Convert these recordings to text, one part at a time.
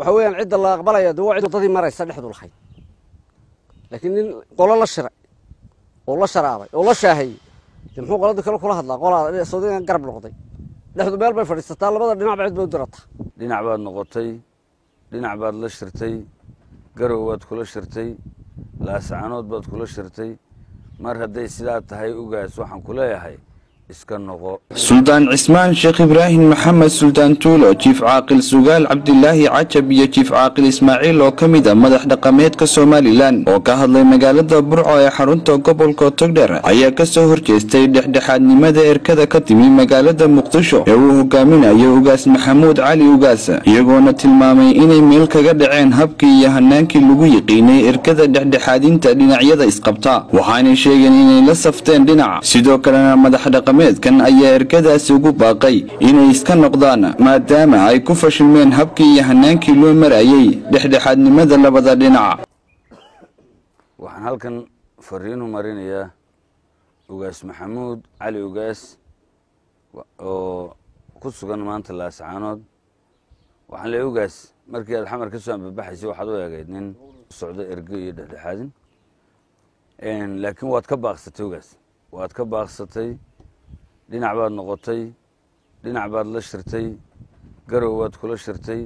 waxa weyaan cidda la aqbalaya de waa wadadii maraysa dhexdulahayd laakiin nin qolo la shiray oo la sharaaday oo la shaahayey de muxuu qoladii kale kula hadlaa qolaada garab noqday dhexdu meel bay fadhiisataa labada dhinac ba cid bay u dirataa dhinac baad noqotay dhinac baad la shirtay garow baad kula shirtay laascanood baad kula shirtay mar hadday sidaa tahay ugaas waxaan ku leeyahay suldaan cismaan sheekh ibraahim maxamed suldaan tuulo jiif caaqil sugaal cabdilaahi cajab iyo jiif caaqil ismaaciil oo ka mid a ah madax dhaqameedka somalilan oo ka hadlay magaalada burco ee xarunta gobolka togdher ayaa kasoo horjeestay dhexdhexaadnimada erkada ka timi magaalada muqdisho ee uu hogaaminayo ugaas maxamuud cali ugaas iyagoona tilmaamay inay meel kaga dhaceen habkii iyo hannaankii lagu yiqiinay erkada dhexdhexaadinta dhinacyada isqabta waxaanay sheegeen inay la safteen dhinac sidoo kalena madax madaxdhaqameed dhaqameedkan ayaa ergadaasi ugu baaqay inay iska noqdaan maadaama ay ku fashilmeen habkii iyo hanaankii loo marayay dhexdhexaadnimada labada dhinac waxaan halkan fariin u marinayaa ugaas maxamuud cali ugaas oo ku sugan maanta laascaanood waxaan leey ugaas markii aad xamar ka soo ambabaxaysa waxaad u eegayd nin socdo erge iyo dhexdhexaadin laakiin waad ka baaqsatay ugaas waad ka baaqsatay dhinac baad noqotay dhinac baad la shirtay garow baad kula shirtay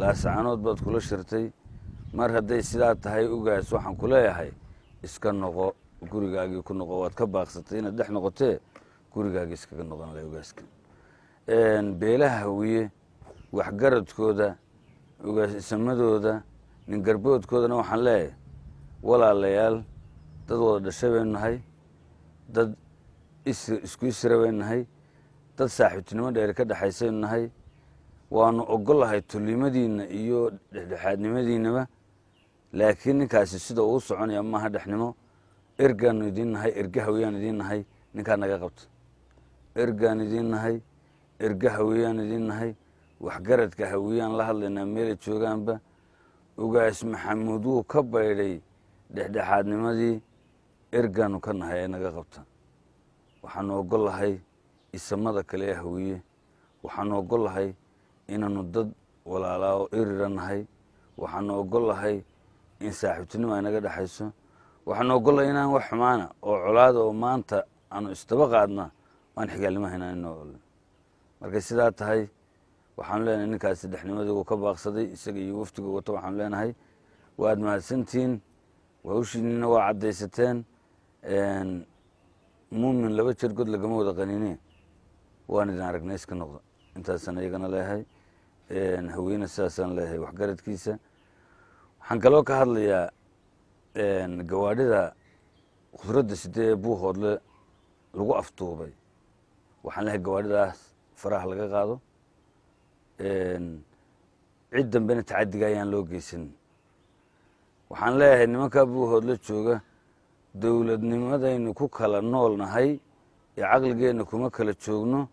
laascanood baad kula shirtay mar hadday sidaa tahay ugaas waxaan ku leeyahay iska noqo gurigaagii ku noqo waad ka baaqsatay inaad dhex noqotee gurigaagii iskaga noqon leh ugaaska beelaha hawiye waxgaradkooda ogaasisamadooda ningarboodkoodana waxaan leeyahay walaalayaal dad wada dhashay baynu nahay dad isku isra waynahay dad saaxiibtinimo dheeri ka dhexaysaynu nahay waanu ogolahay tulnimadiinna iyo dhexdhexaadnimadiinnaba laakiin ninkaasi sida uu soconaya maaha dhexnimo ergaanu idiin nahay erge haweyaan ninkaa naga qabta ergaan idiin nahay erge haweyaan nahay waxgaradka haweyaan la hadlaynaa meelay joogaanba ugaas maxamuud wuu ka baydhay dhexdhexaadnimadii ergaanu ka nahay ee naga qabta waxaanu ogollahay isamada kale ee hawiye waxaanu ogollahay inaanu dad walaalaa oo erira nahay waxaanu ogollahay in saaxiibtinimo ay naga dhexayso waxaanu ogollahay inaan wax xumaana oo colaada oo maanta aanu isdaba qaadna aan xigaalnimahaynaan inoo markay sidaa tahay waxaanu leenahay ninkaas saddexnimadii uu ka baaqsaday isaga iyo waftiga wato waxaanu leenahay waad mahadsantiin hawshiiniina waa caddaysateen muumin laba jeer god lagama wada qaniine waan idin aragnay iska noqda intaasaan iyagana leehay haweene sidaasaan leehay waxgaradkiisa waxaan kaloo ka hadlayaa gawaadhida khudradda sidee buuhoodle lagu afduubay waxaan leehay gawaadhidaas faraha laga qaado cid dambena tacadiga ayaan loo geysan waxaan leeyahay nimankaa buuhoodle jooga dowladnimadaynu ku kala noolnahay ee caqligeenna kuma kala joogno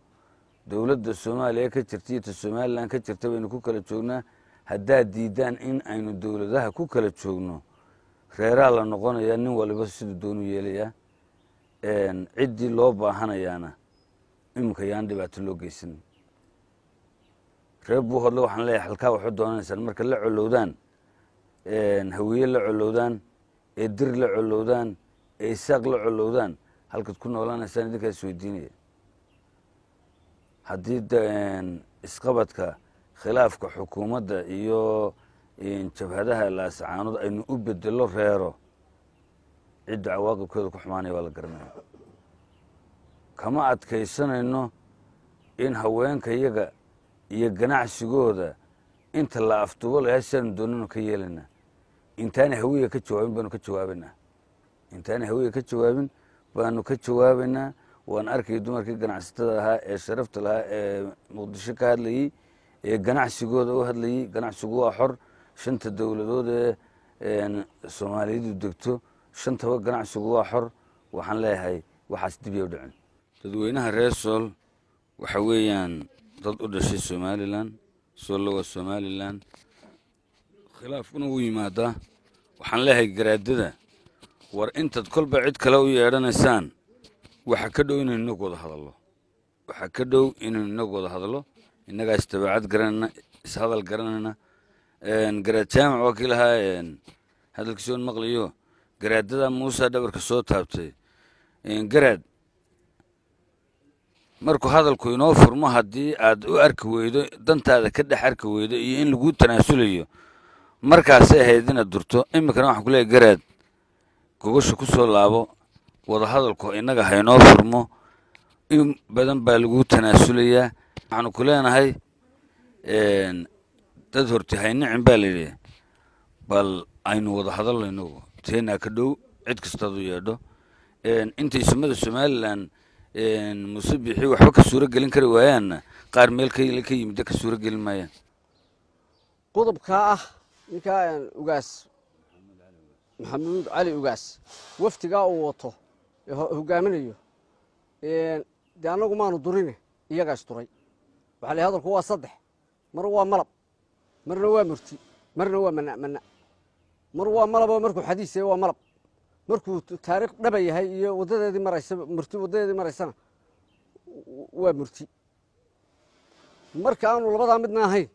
dowladda soomaaliya ka jirta iyo ta somalilan ka jirta baynu ku kala joognaa haddaad diidaan in aynu dowladaha ku kala joogno reeraa la noqonayaa nin waliba siduu doonu yeelayaa ciddii loo baahanayaana iminka yaan dhibaato loo geysan reer buuhodle waxaan leeyahay halkaa waxu doonanaysaan marka la colowdaan hawiye la colowdaan eedir la colowdaan ee isaaq la colowdaan halkaad ku noolaanaysaan idinkaas weydiinaya haddii isqabadka khilaafka xukuumadda iyo jabhadaha laascaanood aynu u bedelo reero cidda cawaaqibkeeda ku xumaanaya waa la garanaya kama adkaysanayno in haweenka iyaga iyo ganacsigooda inta la afdubo layahay si ka yeelaynaa intaana hawiya ka jawaabin baynu ka jawaabaynaa intaana hawada ka jawaabin baanu ka jawaabaynaa waan arkay dumarkii ganacsatada ahaa ee sharafta lahaa ee muqdisho ka hadlayey ee ganacsigooda u hadlayey ganacsigu waa xor shanta dowladood ee soomaaliyadu degto shantaba ganacsigu waa xor waxaan leeyahay waxaas dib iyo dhicin dadweynaha reer sool waxa weeyaan dad u dhashay somalilan soollo waa somalilan khilaafkuna wuu yimaadaa waxaan leeyahay garaadada war intaad kolba cid kale u yeedhanaysaan waxa ka dhow inaynu inagu wada hadallo waxaa ka dhow inaynu inagu wada hadallo innagaa isdabaacad garanayna ishadal garanayna garaad jaamac waa kii lahaa hadalkiisa oon maqliyo garaadada muuse dhabarka soo taabtay garaad marku hadalku inoo furmo haddii aad u arki weydo dantaada ka dhex arki weydo iyo in laguu tanaasulayo markaasay ahayd inaad durto iminkana waxaan ku leeyahy garaad gogosha ku soo laabo wadahadalko innaga haynoo furmo in badan baa lagu tanaasulayaa waxaanu ku leenahay dad horti haynicin baa layidhi bal aynu wada hadalno inagu teenaa ka dhow cid kastaadu yeedho intay samada somalilan musabixii waxba ka suuro gelin kari waayaanna qaar meel ka yimidda ka suuro gelin maayaan qodobkaa ah ninkaa ugaas maxamuud cali ugaas waftigaa uu wato hogaaminayo dee annagu maanu durine iyagaa isduray waxa la hadalku waa saddex mar waa malab marna waa murti marna waa manamana mar waa malabo markuu xadiis yahay waa malab markuu taariikh dhaba yahay iyo wadadeedii maraysa murti wadadeedii maraysana waa murti marka aanu labadaa midna ahayn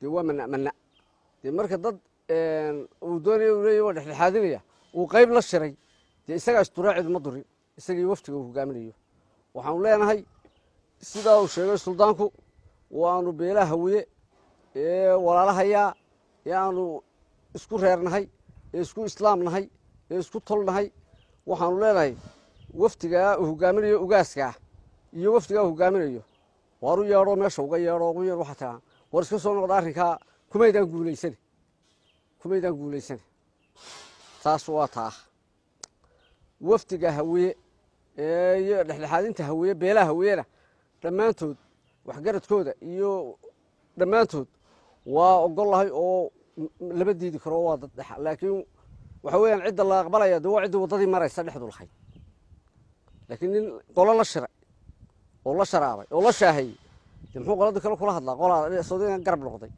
dee waa manamana dee marka dad Ehm, uu doonaya waa dhexdhexaadinaya uu qayb la shiray dee isagaa isturaaceedu ma durin isagii waftiga uu hogaaminayo waxaanu leenahay sidaa uu sheegay suldaanku waanu beelaha hawiye ee walaalahayaa ee aanu isku reernahay ee isku islaam nahay ee isku tolnahay waxaanu leenahay waftigaa uu hogaaminayo ugaaskaa iyo waftigaa uu hogaaminayo waaru yeedho meesha uga yeedho ugu yeedh waxaa war iska soo noqda arrinkaa kumaydaan guulaysan kumaydaan guulaysan taas waa taa wafdiga hawiye iyo dhexdhexaadinta hawiye beelaha hawiyena dhammaantood waxgaradkooda iyo dhammaantood waa ogolahay oo lama diidi karo waa daddexa laakiin waxa weeyaan cidda la aqbalaya de waa ciddii waddadii maraysa dhexdu lahayd laakiin nin qolo la shiray oo la sharaabay oo la shaahayey de muxuu qoladii kale kula hadlaa qolaa soodan garab noqday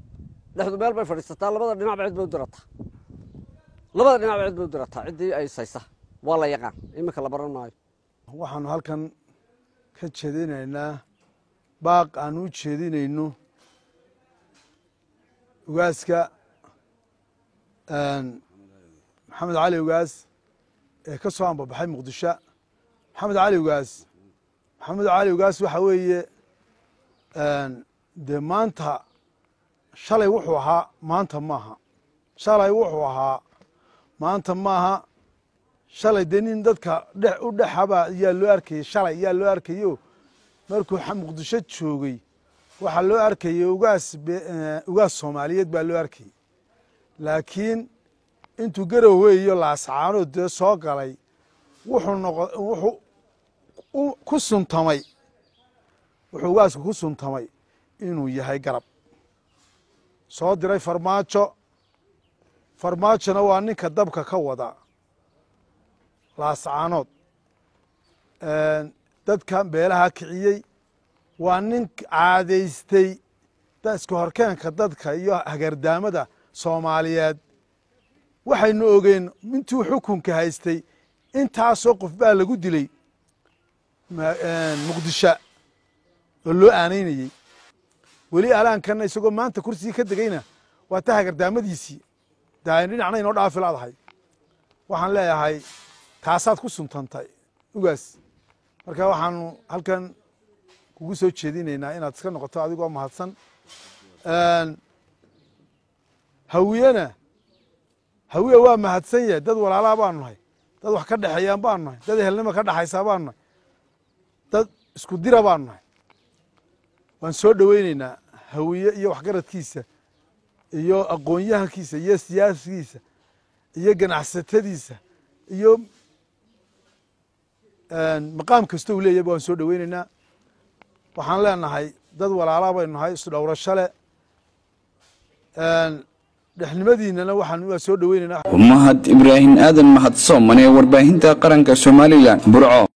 dhexdu meel bay fadhiisataa labada dhinacba cid bay u dirataa labada dhinacba cid bay u dirataa ciddii ay saysa waa la yaqaan iminka la baran maayo waxaanu halkan ka jeedinaynaa baaq aan u jeedinayno ugaaska maxamed cali ugaas ee ka soo ambabaxay muqdisho maxamed cali ugaas maxamed cali ugaas waxa weeye dee maanta shalay wuxuu ahaa maanta maaha shalay wuxuu ahaa maanta maaha shalay dee nin dadka dhex u dhexabaa yaa loo arkayey shalay yaa loo arkayo markuu muqdisho joogay waxaa loo arkayay ugaas eh, ugaas soomaaliyeed baa loo arkayey laakiin intuu garoweyiyo laascaanoo dee soo galay wuxuu noqo wuxuu ku suntamay wuxuu ugaaska ku suntamay inuu yahay garab soo diray farmaajo farmaajona waa ninka dabka ka wada laascaanood dadkan beelaha kiciyey waa nin caadeystay iska horkeenka dadka iyo hagardaamada soomaaliyeed waxaynu ogeen intuu xukunka haystay intaasoo qof baa lagu dilay muqdisho oo loo aanaynayey weli alaankana isagoo maanta kursigii ka degeyna waa ta hagardaamadiisii da dhinacna inoo dhaafilaadahay waxaan leeyahay taasaad ku suntantay ugaas marka waxaanu halkan kugu soo jeedinaynaa inaad iska noqoto adigoo mahadsan hawiyena hawiya waa mahadsan yahay dad walaalaa baanu nahay dad wax ka dhexeeyaan baanu nahay dad ehelnima ka dhexaysaa baanu nahay dad isku dira baanu nahay waan soo dhoweyneynaa hawiye iyo waxgaradkiisa iyo aqoonyahankiisa iyo siyaasigiisa iyo ganacsatadiisa iyo maqaam kasta u leeyahayba waan soo dhoweynaynaa waxaan leenahay dad walaalaa baynu nahay isdhowrasho leh dhexnimadiinana waxaan soo dhoweynaynaa mahad ibraahim aadan mahadsoomane warbaahinta qaranka somalilan burco